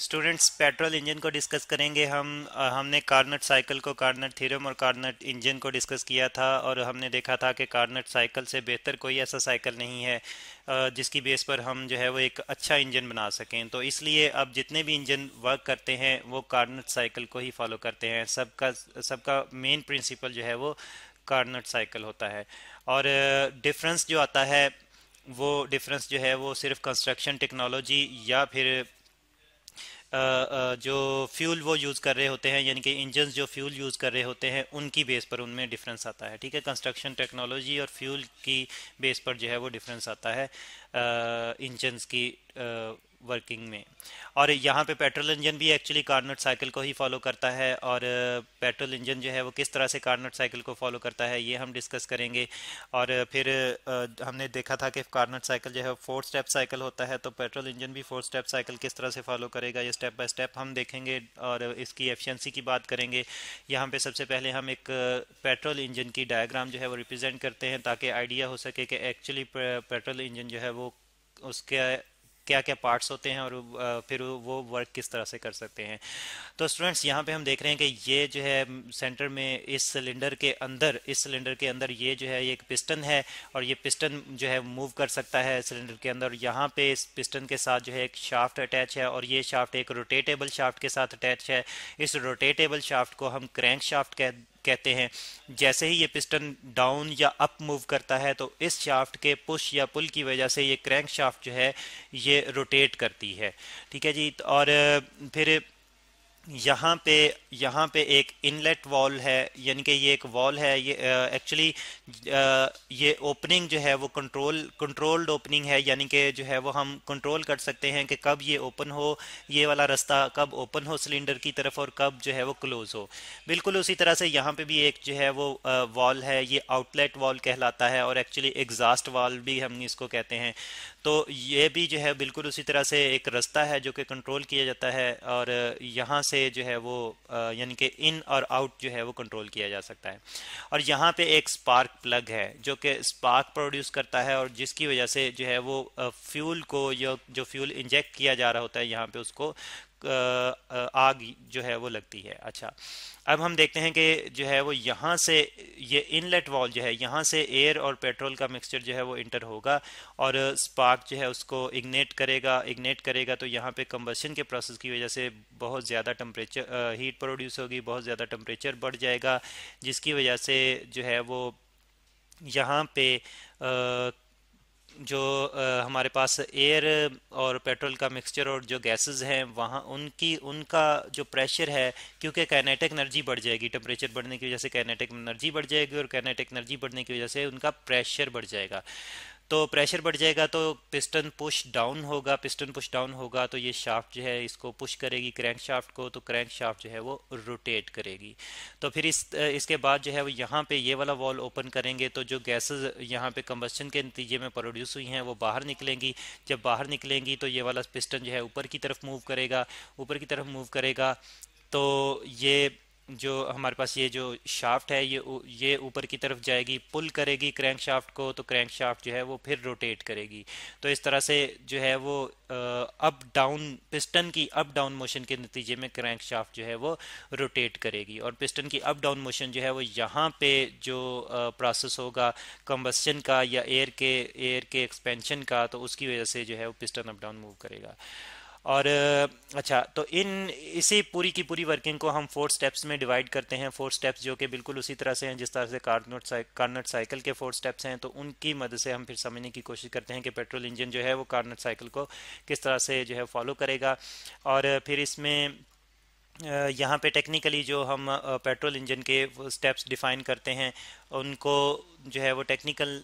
students petrol engine को discuss करेंगे हम हमने कार्नट साइकिल को कार्नट थ्योरम और कार्नट इंजन को डिस्कस किया था और हमने देखा था कि कार्नट साइकिल से बेहतर कोई ऐसा साइकिल नहीं है जिसकी बेस पर हम जो है वो एक अच्छा इंजन बना सकें तो इसलिए अब जितने भी इंजन वर्क करते हैं वो कार्नट साइकिल को ही फॉलो करते हैं सबका सबका मेन प्रिंसिपल जो है वो कार्नट साइकिल होता है और डिफरेंस जो आता है वो डिफरेंस जो है वो सिर्फ कंस्ट्रक्शन टेक्नोलॉजी या फिर जो फ्यूल वो यूज़ कर रहे होते हैं यानी कि इंजन जो फ्यूल यूज़ कर रहे होते हैं उनकी बेस पर उनमें डिफरेंस आता है ठीक है कंस्ट्रक्शन टेक्नोलॉजी और फ्यूल की बेस पर जो है वो डिफरेंस आता है इंजनस की वर्किंग में और यहाँ पे पेट्रोल इंजन भी एक्चुअली कार्नट साइकिल को ही फॉलो करता है और पेट्रोल uh, इंजन जो है वो किस तरह से कार्नट साइकिल को फॉलो करता है ये हम डिस्कस करेंगे और uh, फिर uh, हमने देखा था कि कार्नट साइकिल जो है फोर स्टेप साइकिल होता है तो पेट्रोल इंजन भी फोर स्टेप साइकिल किस तरह से फॉलो करेगा ये स्टेप बाय स्टेप हम देखेंगे और इसकी एफिशेंसी की बात करेंगे यहाँ पर सबसे पहले हम एक पेट्रोल इंजन की डायग्राम जो है वो रिप्रजेंट करते हैं ताकि आइडिया हो सके कि एक्चुअली पेट्रोल इंजन जो है वो उसके क्या क्या पार्ट्स होते हैं और फिर वो वर्क किस तरह से कर सकते हैं तो स्टूडेंट्स यहाँ पे हम देख रहे हैं कि ये जो है सेंटर में इस सिलेंडर के अंदर इस सिलेंडर के अंदर ये जो है एक पिस्टन है और ये पिस्टन जो है मूव कर सकता है सिलेंडर के अंदर यहाँ पे इस पिस्टन के साथ जो है एक शाफ्ट अटैच है और ये शाफ्ट एक रोटेटेबल शाफ्ट के साथ अटैच है इस रोटेटेबल शाफ्ट को हम क्रैंक शाफ्ट कह कहते हैं जैसे ही ये पिस्टन डाउन या अप मूव करता है तो इस शाफ्ट के पुश या पुल की वजह से ये क्रैंक शाफ्ट जो है ये रोटेट करती है ठीक है जी तो और फिर यहाँ पे यहाँ पे एक इनलेट वॉल है यानी कि ये एक वॉल है ये एक्चुअली ये ओपनिंग जो है वो कंट्रोल कंट्रोल्ड ओपनिंग है यानी कि जो है वो हम कंट्रोल कर सकते हैं कि कब ये ओपन हो ये वाला रास्ता कब ओपन हो सिलेंडर की तरफ और कब जो है वो क्लोज़ हो बिल्कुल उसी तरह से यहाँ पे भी एक जो है वो वॉल है ये आउटलेट वॉल कहलाता है और एक्चुअली एग्जास्ट वॉल भी हम इसको कहते हैं तो ये भी जो है बिल्कुल उसी तरह से एक रास्ता है जो कि कंट्रोल किया जाता है और यहाँ से जो है वो यानी कि इन और आउट जो है वो कंट्रोल किया जा सकता है और यहाँ पे एक स्पार्क प्लग है जो कि स्पार्क प्रोड्यूस करता है और जिसकी वजह से जो है वो फ्यूल को जो जो फ्यूल इंजेक्ट किया जा रहा होता है यहाँ पे उसको आग जो है वो लगती है अच्छा अब हम देखते हैं कि जो है वो यहाँ से ये इनलेट वॉल जो है यहाँ से एयर और पेट्रोल का मिक्सचर जो है वो इंटर होगा और स्पार्क जो है उसको इग्नेट करेगा इग्नेट करेगा तो यहाँ पे कम्बशन के प्रोसेस की वजह से बहुत ज़्यादा टम्परेचर हीट प्रोड्यूस होगी बहुत ज़्यादा टम्परेचर बढ़ जाएगा जिसकी वजह से जो है वो यहाँ पे आ, जो हमारे पास एयर और पेट्रोल का मिक्सचर और जो गैसेस हैं वहाँ उनकी उनका जो प्रेशर है क्योंकि कैनेटिक एनर्जी बढ़ जाएगी टेम्परेचर बढ़ने की वजह से कैनेटिक एनर्जी बढ़ जाएगी और कैनेटिक एनर्जी बढ़ने की वजह से उनका प्रेशर बढ़ जाएगा तो प्रेशर बढ़ जाएगा तो पिस्टन पुश डाउन होगा पिस्टन पुश डाउन होगा तो ये शाफ्ट जो है इसको पुश करेगी क्रैंक शाफ्ट को तो क्रैंक शाफ्ट जो है वो रोटेट करेगी तो फिर इस इसके बाद जो है वो यहाँ पे ये वाला वॉल ओपन करेंगे तो जो गैसेस यहाँ पे कम्बस्टन के नतीजे में प्रोड्यूस हुई हैं वो बाहर निकलेंगी जब बाहर निकलेंगी तो ये वाला पिस्टन जो है ऊपर की तरफ मूव करेगा ऊपर की तरफ मूव करेगा तो ये जो हमारे पास ये जो शाफ्ट है ये ये ऊपर की तरफ जाएगी पुल करेगी क्रैंक शाफ्ट को तो क्रैंक शाफ्ट जो है वो फिर रोटेट करेगी तो इस तरह से जो है वो अप डाउन पिस्टन की अप डाउन मोशन के नतीजे में क्रैंक शाफ्ट जो है वो रोटेट करेगी और पिस्टन की अप डाउन मोशन जो है वो यहाँ पे जो प्रोसेस होगा कम्बसन का या एयर के एयर के एक्सपेंशन का तो उसकी वजह से जो है वो पिस्टन अप डाउन मूव करेगा और अच्छा तो इन इसी पूरी की पूरी वर्किंग को हम फोर स्टेप्स में डिवाइड करते हैं फोर स्टेप्स जो कि बिल्कुल उसी तरह से हैं जिस तरह से कार्नट साइक, कार्नट साइकिल के फोर स्टेप्स हैं तो उनकी मदद से हम फिर समझने की कोशिश करते हैं कि पेट्रोल इंजन जो है वो कार्नट साइकिल को किस तरह से जो है फॉलो करेगा और फिर इसमें यहाँ पे टेक्निकली जो हम पेट्रोल इंजन के स्टेप्स डिफाइन करते हैं उनको जो है वो टेक्निकल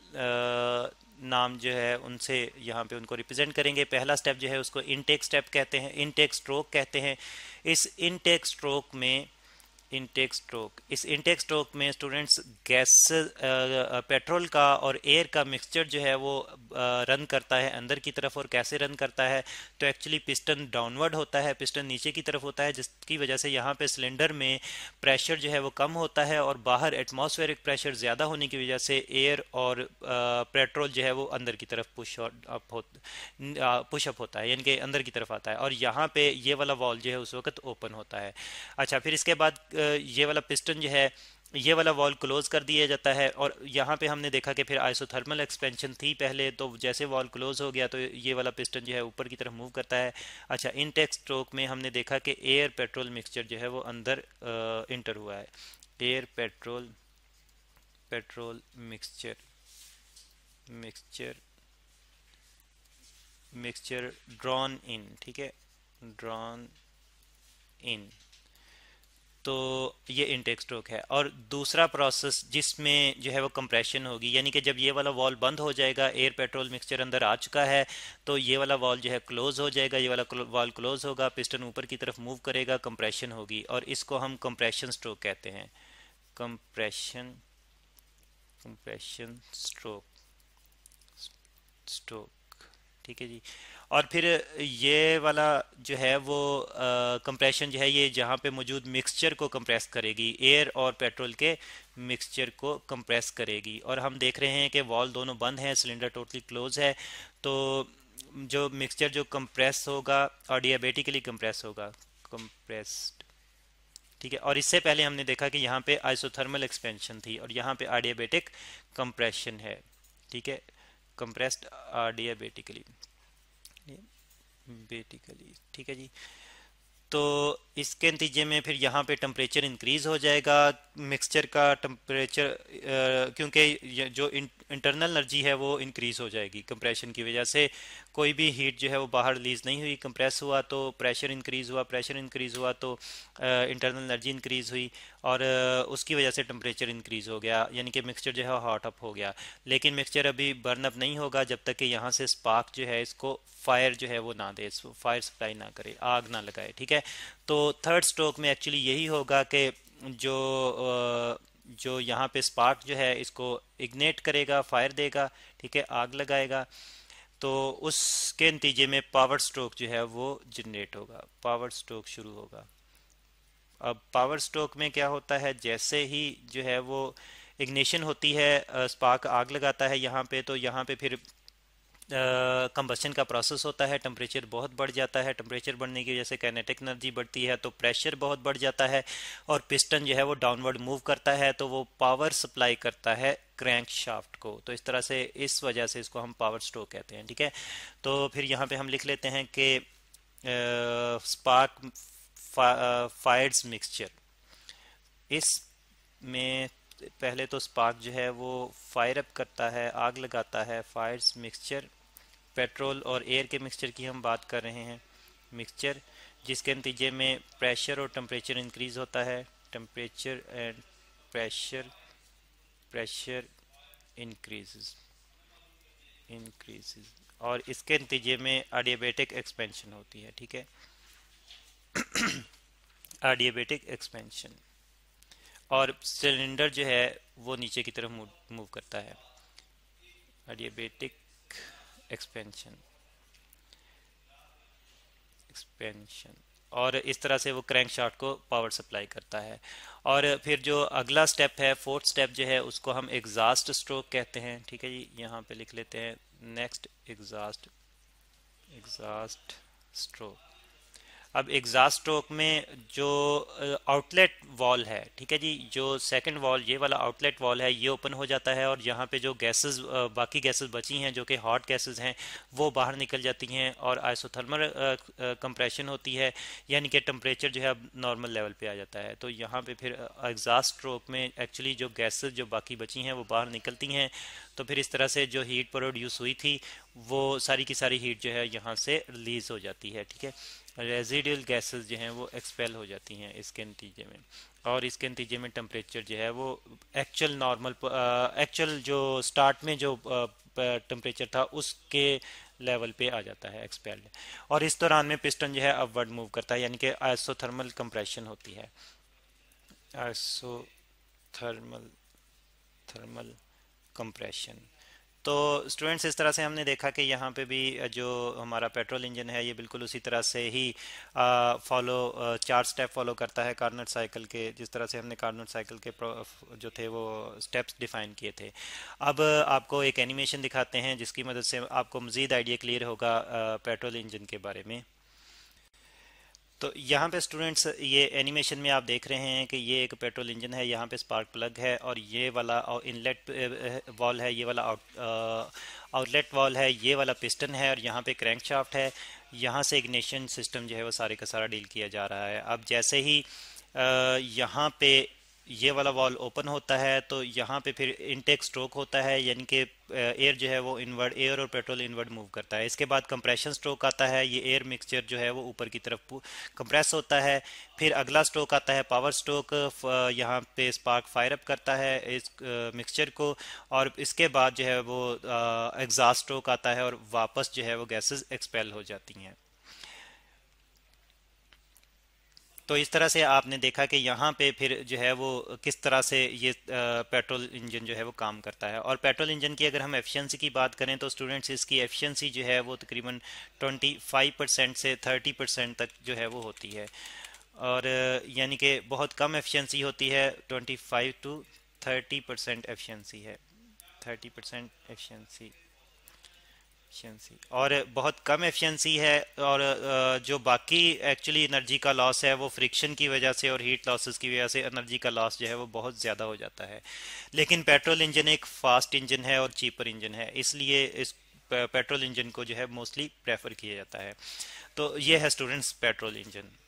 नाम जो है उनसे यहाँ पे उनको रिप्रेजेंट करेंगे पहला स्टेप जो है उसको इनटेक स्टेप कहते हैं इनटेक स्ट्रोक कहते हैं इस इनटेक स्ट्रोक में इंटेक स्ट्रोक इस इंटेक स्ट्रोक में स्टूडेंट्स गैस पेट्रोल का और एयर का मिक्सचर जो है वो रन uh, करता है अंदर की तरफ और कैसे रन करता है तो एक्चुअली पिस्टन डाउनवर्ड होता है पिस्टन नीचे की तरफ होता है जिसकी वजह से यहाँ पे सिलेंडर में प्रेशर जो है वो कम होता है और बाहर एटमोसफेयरिक प्रेशर ज़्यादा होने की वजह से एयर और पेट्रोल uh, जो है वो अंदर की तरफ पुश अप हो पुशअप होता है यानी कि अंदर की तरफ आता है और यहाँ पर ये वाला वॉल जो है उस वक्त ओपन होता है अच्छा फिर इसके बाद ये वाला पिस्टन जो है ये वाला वॉल क्लोज कर दिया जाता है और यहाँ पे हमने देखा कि फिर आइसोथर्मल एक्सपेंशन थी पहले तो जैसे वॉल क्लोज हो गया तो ये वाला पिस्टन जो है ऊपर की तरफ मूव करता है अच्छा इनटेक स्ट्रोक में हमने देखा कि एयर पेट्रोल मिक्सचर जो है वो अंदर इंटर हुआ है air petrol petrol mixture mixture mixture drawn in ठीक है ड्रॉन इन तो ये इंटेक स्ट्रोक है और दूसरा प्रोसेस जिसमें जो है वो कंप्रेशन होगी यानी कि जब ये वाला वॉल बंद हो जाएगा एयर पेट्रोल मिक्सचर अंदर आ चुका है तो ये वाला वॉल जो है क्लोज हो जाएगा ये वाला वॉल क्लोज होगा पिस्टन ऊपर की तरफ मूव करेगा कंप्रेशन होगी और इसको हम कंप्रेशन स्ट्रोक कहते हैं कंप्रेशन कंप्रेशन स्ट्रोक स्ट्रोक ठीक है जी और फिर ये वाला जो है वो कंप्रेशन जो है ये जहाँ पे मौजूद मिक्सचर को कंप्रेस करेगी एयर और पेट्रोल के मिक्सचर को कंप्रेस करेगी और हम देख रहे हैं कि वॉल दोनों बंद हैं सिलेंडर टोटली क्लोज है तो जो मिक्सचर जो कंप्रेस होगा और डियाबेटिकली कंप्रेस होगा कंप्रेस्ड ठीक है और इससे पहले हमने देखा कि यहाँ पे आइसोथर्मल एक्सपेंशन थी और यहाँ पे आडियाबेटिक कंप्रेशन है ठीक है कंप्रेस्ड आडियाबेटिकली बेटिकली ठीक है जी तो इसके नतीजे में फिर यहाँ पे टम्परेचर इंक्रीज हो जाएगा मिक्सचर का टम्परेचर क्योंकि जो इंटरनल एनर्जी है वो इंक्रीज हो जाएगी कंप्रेशन की वजह से कोई भी हीट जो है वो बाहर रिलीज नहीं हुई कंप्रेस हुआ तो प्रेशर इंक्रीज़ हुआ प्रेशर इंक्रीज़ हुआ तो इंटरनल एनर्जी इंक्रीज़ हुई और उसकी वजह से टम्परेचर इंक्रीज़ हो गया यानी कि मिक्सचर जो है हॉट अप हो गया लेकिन मिक्सचर अभी बर्न अप नहीं होगा जब तक कि यहाँ से स्पार्क जो है इसको फायर जो है वो ना दे फायर सप्लाई ना करे आग ना लगाए ठीक है तो थर्ड स्ट्रोक में एक्चुअली यही होगा कि जो जो यहाँ पे स्पार्क जो है इसको इग्नेट करेगा फायर देगा ठीक है आग लगाएगा तो उसके नतीजे में पावर स्ट्रोक जो है वो जनरेट होगा पावर स्ट्रोक शुरू होगा अब पावर स्ट्रोक में क्या होता है जैसे ही जो है वो इग्निशन होती है स्पार्क आग लगाता है यहाँ पे तो यहाँ पे फिर कंबस्टन का प्रोसेस होता है टेम्परेचर बहुत बढ़ जाता है टेम्परेचर बढ़ने की वजह से कैनेटिक एनर्जी बढ़ती है तो प्रेशर बहुत बढ़ जाता है और पिस्टन जो है वो डाउनवर्ड मूव करता है तो वो पावर सप्लाई करता है क्रैंक शाफ्ट को तो इस तरह से इस वजह से इसको हम पावर स्ट्रोक कहते हैं ठीक है तो फिर यहाँ पे हम लिख लेते हैं कि स्पार्क फायर्स मिक्सचर इस में पहले तो स्पार्क जो है वो फायर अप करता है आग लगाता है फायर्स मिक्सचर पेट्रोल और एयर के मिक्सचर की हम बात कर रहे हैं मिक्सचर जिसके नतीजे में प्रेशर और टम्परेचर इंक्रीज़ होता है temperature and pressure pressure increase increase और इसके नतीजे में आडियाबेटिक एक्सपेंशन होती है ठीक है आडियाबेटिक एक्सपेंशन और सिलेंडर जो है वो नीचे की तरफ मूव करता है एडियाबेटिक एक्सपेंशन एक्सपेंशन और इस तरह से वो क्रैंक शार्ट को पावर सप्लाई करता है और फिर जो अगला स्टेप है फोर्थ स्टेप जो है उसको हम एग्जास्ट स्ट्रोक कहते हैं ठीक है जी यहाँ पे लिख लेते हैं नेक्स्ट एग्जास्ट एग्जास्ट स्ट्रोक अब एग्जास्ट स्ट्रोक में जो आउटलेट uh, वॉल है ठीक है जी जो सेकंड वॉल ये वाला आउटलेट वॉल है ये ओपन हो जाता है और यहाँ पे जो गैसेस uh, बाकी गैसेस बची हैं जो कि हॉट गैसेस हैं वो बाहर निकल जाती हैं और आइसोथर्मल कंप्रेशन uh, होती है यानी कि टम्परेचर जो है अब नॉर्मल लेवल पर आ जाता है तो यहाँ पर फिर एग्जास्ट स्ट्रोक में एक्चुअली जो गैसेज जो बाकी बची हैं वो बाहर निकलती हैं तो फिर इस तरह से जो हीट प्रोड्यूस हुई थी वो सारी की सारी हीट जो है यहाँ से रिलीज़ हो जाती है ठीक है रेजिडियल गैसेस जो हैं वो एक्सपेल हो जाती हैं इसके नतीजे में और इसके नतीजे में टम्परेचर जो है वो एक्चुअल नॉर्मल एक्चुअल जो स्टार्ट में जो टम्परेचर था उसके लेवल पे आ जाता है एक्सपेल्ड और इस दौरान में पिस्टन जो है अपवर्ड मूव करता है यानी कि आइसोथर्मल कंप्रेशन होती है आइसोथर्मल थर्मल कंप्रेशन तो स्टूडेंट्स इस तरह से हमने देखा कि यहाँ पे भी जो हमारा पेट्रोल इंजन है ये बिल्कुल उसी तरह से ही फॉलो चार स्टेप फॉलो करता है कार्नट साइकिल के जिस तरह से हमने कार्नट साइकिल के जो थे वो स्टेप्स डिफाइन किए थे अब आपको एक एनिमेशन दिखाते हैं जिसकी मदद से आपको मज़ीद आइडिया क्लियर होगा पेट्रोल इंजन के बारे में तो यहाँ पे स्टूडेंट्स ये एनिमेशन में आप देख रहे हैं कि ये एक पेट्रोल इंजन है यहाँ पे स्पार्क प्लग है और ये वाला इनलेट वॉल है ये वाला आउट आउटलेट वॉल है ये वाला पिस्टन है और यहाँ पे क्रैंक शाफ्ट है यहाँ से इग्निशन सिस्टम जो है वो सारे का सारा डील किया जा रहा है अब जैसे ही यहाँ पे ये वाला वॉल ओपन होता है तो यहाँ पे फिर इनटेक स्ट्रोक होता है यानी कि एयर जो है वो इनवर्ड एयर और पेट्रोल इनवर्ड मूव करता है इसके बाद कंप्रेशन स्ट्रोक आता है ये एयर मिक्सचर जो है वो ऊपर की तरफ कंप्रेस होता है फिर अगला स्ट्रोक आता है पावर स्ट्रोक यहाँ पे स्पार्क फायर अप करता है इस मिक्सचर को और इसके बाद जो है वो एग्जास्ट स्ट्रोक आता है और वापस जो है वो गैसेज एक्सपेल हो जाती हैं तो इस तरह से आपने देखा कि यहाँ पे फिर जो है वो किस तरह से ये पेट्रोल इंजन जो है वो काम करता है और पेट्रोल इंजन की अगर हम एफिशिएंसी की बात करें तो स्टूडेंट्स इसकी एफिशिएंसी जो है वो तकरीबन 25 परसेंट से 30 परसेंट तक जो है वो होती है और यानी कि बहुत कम एफिशिएंसी होती है 25 टू 30 परसेंट एफिशिएंसी है थर्टी परसेंट एफिशिएंसी एफिशिएंसी और बहुत कम एफिशिएंसी है और जो बाकी एक्चुअली एनर्जी का लॉस है वो फ्रिक्शन की वजह से और हीट लॉसेस की वजह से एनर्जी का लॉस जो है वो बहुत ज़्यादा हो जाता है लेकिन पेट्रोल इंजन एक फास्ट इंजन है और चीपर इंजन है इसलिए इस पेट्रोल इंजन को जो है मोस्टली प्रेफर किया जाता है तो ये है स्टूडेंट्स पेट्रोल इंजन